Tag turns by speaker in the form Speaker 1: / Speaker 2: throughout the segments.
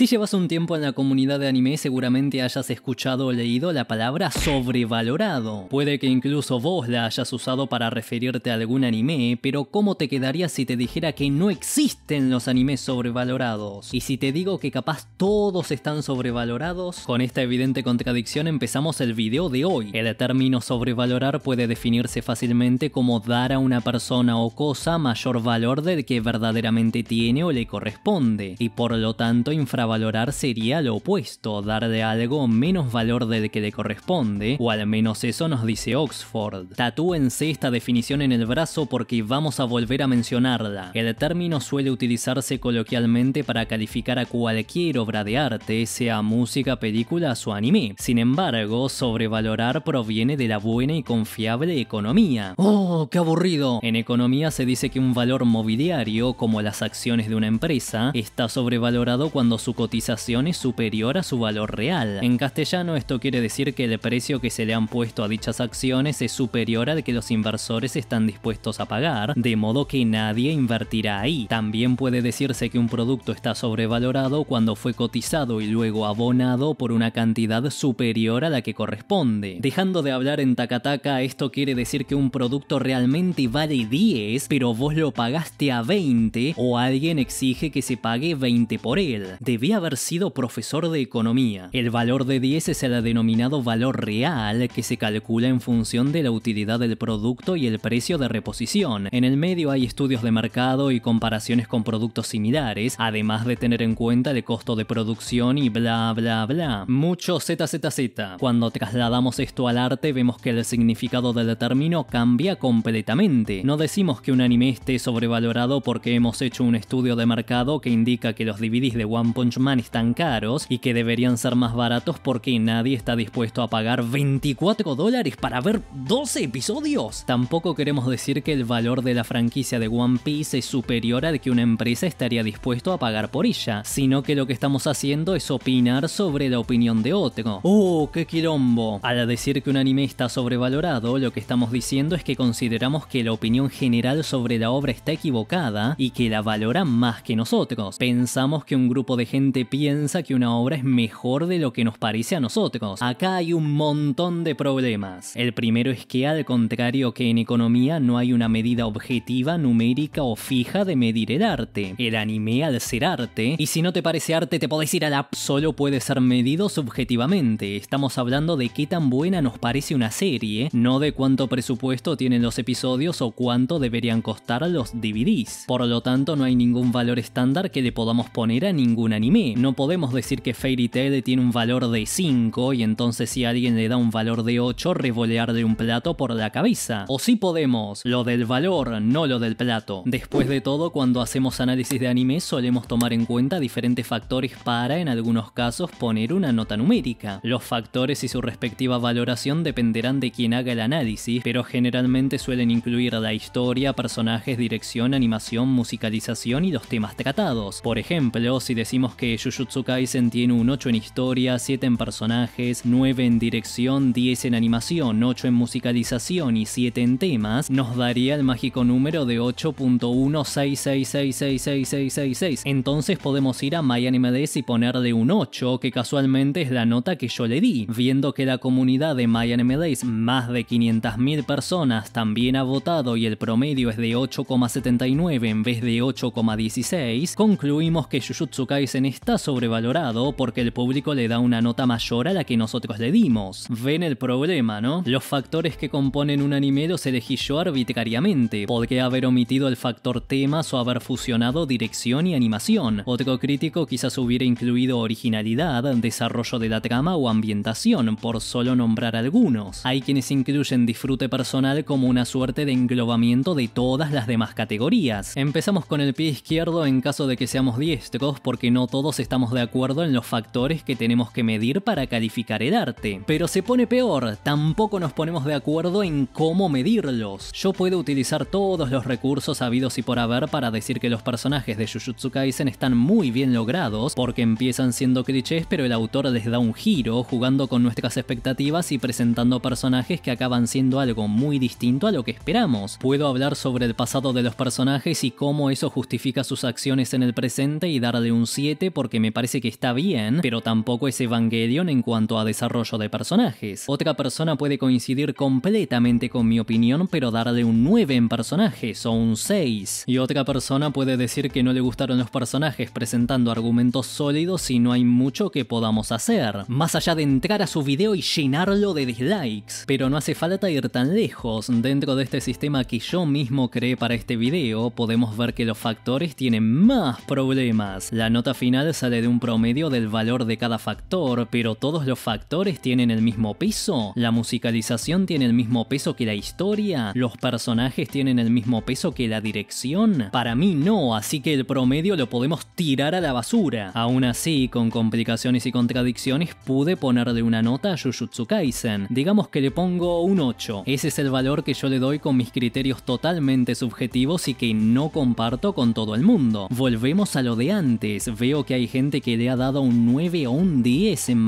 Speaker 1: Si llevas un tiempo en la comunidad de anime seguramente hayas escuchado o leído la palabra sobrevalorado. Puede que incluso vos la hayas usado para referirte a algún anime, pero ¿cómo te quedaría si te dijera que no existen los animes sobrevalorados? Y si te digo que capaz todos están sobrevalorados, con esta evidente contradicción empezamos el video de hoy. El término sobrevalorar puede definirse fácilmente como dar a una persona o cosa mayor valor del que verdaderamente tiene o le corresponde, y por lo tanto infravalorar valorar sería lo opuesto, darle algo menos valor del que le corresponde, o al menos eso nos dice Oxford. Tatúense esta definición en el brazo porque vamos a volver a mencionarla. El término suele utilizarse coloquialmente para calificar a cualquier obra de arte, sea música, películas o anime. Sin embargo, sobrevalorar proviene de la buena y confiable economía. ¡Oh, qué aburrido! En economía se dice que un valor mobiliario, como las acciones de una empresa, está sobrevalorado cuando su cotización es superior a su valor real. En castellano esto quiere decir que el precio que se le han puesto a dichas acciones es superior al que los inversores están dispuestos a pagar, de modo que nadie invertirá ahí. También puede decirse que un producto está sobrevalorado cuando fue cotizado y luego abonado por una cantidad superior a la que corresponde. Dejando de hablar en tacataca, esto quiere decir que un producto realmente vale 10, pero vos lo pagaste a 20 o alguien exige que se pague 20 por él. De debía haber sido profesor de economía. El valor de 10 es el denominado valor real que se calcula en función de la utilidad del producto y el precio de reposición. En el medio hay estudios de mercado y comparaciones con productos similares, además de tener en cuenta el costo de producción y bla bla bla. Mucho ZZZ. Cuando trasladamos esto al arte vemos que el significado del término cambia completamente. No decimos que un anime esté sobrevalorado porque hemos hecho un estudio de mercado que indica que los DVDs de One Punch man están caros y que deberían ser más baratos porque nadie está dispuesto a pagar 24 dólares para ver 12 episodios. Tampoco queremos decir que el valor de la franquicia de One Piece es superior al que una empresa estaría dispuesto a pagar por ella, sino que lo que estamos haciendo es opinar sobre la opinión de otro. ¡Oh, qué quilombo! Al decir que un anime está sobrevalorado, lo que estamos diciendo es que consideramos que la opinión general sobre la obra está equivocada y que la valora más que nosotros. Pensamos que un grupo de gente piensa que una obra es mejor de lo que nos parece a nosotros. Acá hay un montón de problemas. El primero es que al contrario que en economía no hay una medida objetiva, numérica o fija de medir el arte. El anime al ser arte, y si no te parece arte te podés ir al la... Solo puede ser medido subjetivamente. Estamos hablando de qué tan buena nos parece una serie, no de cuánto presupuesto tienen los episodios o cuánto deberían costar los DVDs. Por lo tanto no hay ningún valor estándar que le podamos poner a ningún anime no podemos decir que Fairy Tail tiene un valor de 5 y entonces si alguien le da un valor de 8 revolearle un plato por la cabeza. O sí podemos, lo del valor, no lo del plato. Después de todo, cuando hacemos análisis de anime solemos tomar en cuenta diferentes factores para, en algunos casos, poner una nota numérica. Los factores y su respectiva valoración dependerán de quien haga el análisis, pero generalmente suelen incluir la historia, personajes, dirección, animación, musicalización y los temas tratados. Por ejemplo, si decimos que Jujutsu Kaisen tiene un 8 en historia, 7 en personajes, 9 en dirección, 10 en animación, 8 en musicalización y 7 en temas, nos daría el mágico número de 8.166666666. Entonces podemos ir a MyAnimeDes y ponerle un 8, que casualmente es la nota que yo le di, viendo que la comunidad de MyAnimeDes, más de 500.000 personas, también ha votado y el promedio es de 8,79 en vez de 8,16, concluimos que Jujutsu Kaisen está sobrevalorado porque el público le da una nota mayor a la que nosotros le dimos. Ven el problema, ¿no? Los factores que componen un anime los elegí yo arbitrariamente. qué haber omitido el factor temas o haber fusionado dirección y animación. Otro crítico quizás hubiera incluido originalidad, desarrollo de la trama o ambientación, por solo nombrar algunos. Hay quienes incluyen disfrute personal como una suerte de englobamiento de todas las demás categorías. Empezamos con el pie izquierdo en caso de que seamos diestros, porque no todos todos estamos de acuerdo en los factores que tenemos que medir para calificar el arte. Pero se pone peor, tampoco nos ponemos de acuerdo en cómo medirlos. Yo puedo utilizar todos los recursos habidos y por haber para decir que los personajes de Jujutsu Kaisen están muy bien logrados, porque empiezan siendo clichés pero el autor les da un giro, jugando con nuestras expectativas y presentando personajes que acaban siendo algo muy distinto a lo que esperamos. Puedo hablar sobre el pasado de los personajes y cómo eso justifica sus acciones en el presente y darle un 7 porque me parece que está bien, pero tampoco es Evangelion en cuanto a desarrollo de personajes. Otra persona puede coincidir completamente con mi opinión, pero darle un 9 en personajes o un 6. Y otra persona puede decir que no le gustaron los personajes presentando argumentos sólidos y no hay mucho que podamos hacer. Más allá de entrar a su video y llenarlo de dislikes. Pero no hace falta ir tan lejos. Dentro de este sistema que yo mismo creé para este video, podemos ver que los factores tienen más problemas. La nota final sale de un promedio del valor de cada factor, pero todos los factores tienen el mismo peso, la musicalización tiene el mismo peso que la historia, los personajes tienen el mismo peso que la dirección. Para mí no, así que el promedio lo podemos tirar a la basura. Aún así, con complicaciones y contradicciones, pude ponerle una nota a Jujutsu Kaisen. Digamos que le pongo un 8. Ese es el valor que yo le doy con mis criterios totalmente subjetivos y que no comparto con todo el mundo. Volvemos a lo de antes, veo que hay gente que le ha dado un 9 o un 10 en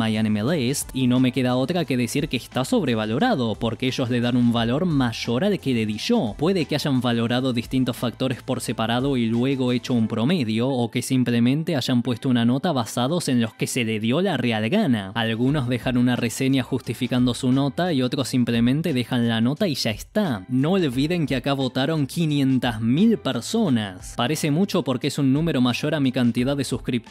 Speaker 1: List y no me queda otra que decir que está sobrevalorado, porque ellos le dan un valor mayor al que le di yo. Puede que hayan valorado distintos factores por separado y luego hecho un promedio, o que simplemente hayan puesto una nota basados en los que se le dio la real gana. Algunos dejan una reseña justificando su nota y otros simplemente dejan la nota y ya está. No olviden que acá votaron 500.000 personas. Parece mucho porque es un número mayor a mi cantidad de suscriptores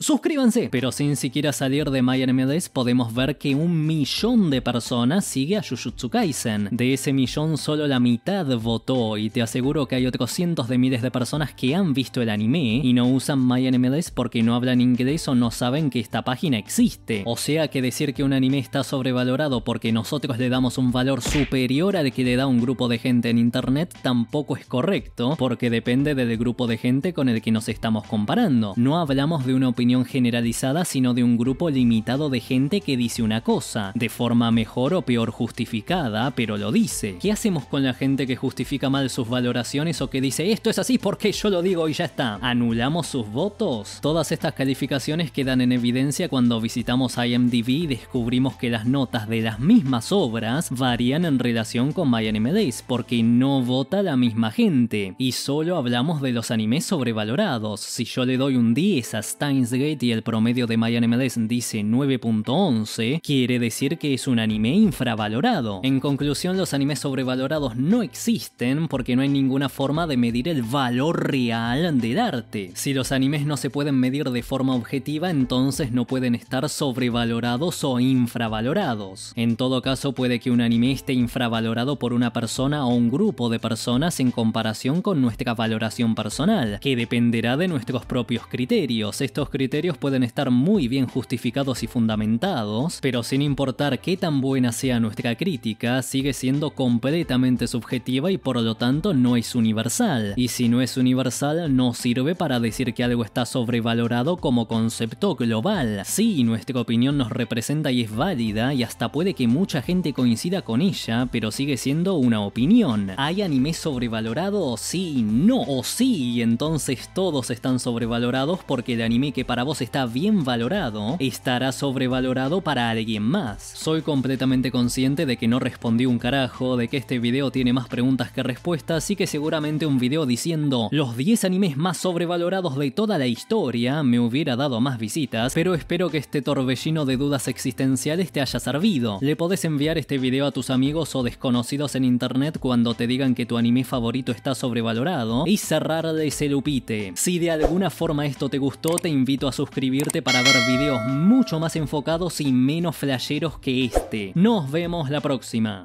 Speaker 1: Suscríbanse, pero sin siquiera salir de MyAnimeList podemos ver que un millón de personas sigue a Jujutsu Kaisen. De ese millón solo la mitad votó y te aseguro que hay otros cientos de miles de personas que han visto el anime y no usan MyAnimeList porque no hablan inglés o no saben que esta página existe. O sea que decir que un anime está sobrevalorado porque nosotros le damos un valor superior al que le da un grupo de gente en internet tampoco es correcto porque depende del grupo de gente con el que nos estamos comparando. No hablamos de una opinión generalizada, sino de un grupo limitado de gente que dice una cosa, de forma mejor o peor justificada, pero lo dice. ¿Qué hacemos con la gente que justifica mal sus valoraciones o que dice esto es así porque yo lo digo y ya está? ¿Anulamos sus votos? Todas estas calificaciones quedan en evidencia cuando visitamos IMDb y descubrimos que las notas de las mismas obras varían en relación con MyAnimeList porque no vota la misma gente y solo hablamos de los animes sobrevalorados. Si yo le doy un 10 Steins;Gate y el promedio de MyAnimeList dice 9.11, quiere decir que es un anime infravalorado. En conclusión, los animes sobrevalorados no existen porque no hay ninguna forma de medir el valor real del arte. Si los animes no se pueden medir de forma objetiva, entonces no pueden estar sobrevalorados o infravalorados. En todo caso, puede que un anime esté infravalorado por una persona o un grupo de personas en comparación con nuestra valoración personal, que dependerá de nuestros propios criterios estos criterios pueden estar muy bien justificados y fundamentados, pero sin importar qué tan buena sea nuestra crítica, sigue siendo completamente subjetiva y por lo tanto no es universal. Y si no es universal, no sirve para decir que algo está sobrevalorado como concepto global. Sí, nuestra opinión nos representa y es válida, y hasta puede que mucha gente coincida con ella, pero sigue siendo una opinión. ¿Hay anime sobrevalorado? Sí, no, o sí, entonces todos están sobrevalorados porque de anime que para vos está bien valorado, estará sobrevalorado para alguien más. Soy completamente consciente de que no respondí un carajo, de que este video tiene más preguntas que respuestas, y que seguramente un video diciendo los 10 animes más sobrevalorados de toda la historia me hubiera dado más visitas, pero espero que este torbellino de dudas existenciales te haya servido. Le podés enviar este video a tus amigos o desconocidos en internet cuando te digan que tu anime favorito está sobrevalorado y cerrarles el upite. Si de alguna forma esto te gustó, te invito a suscribirte para ver videos mucho más enfocados y menos flasheros que este. Nos vemos la próxima.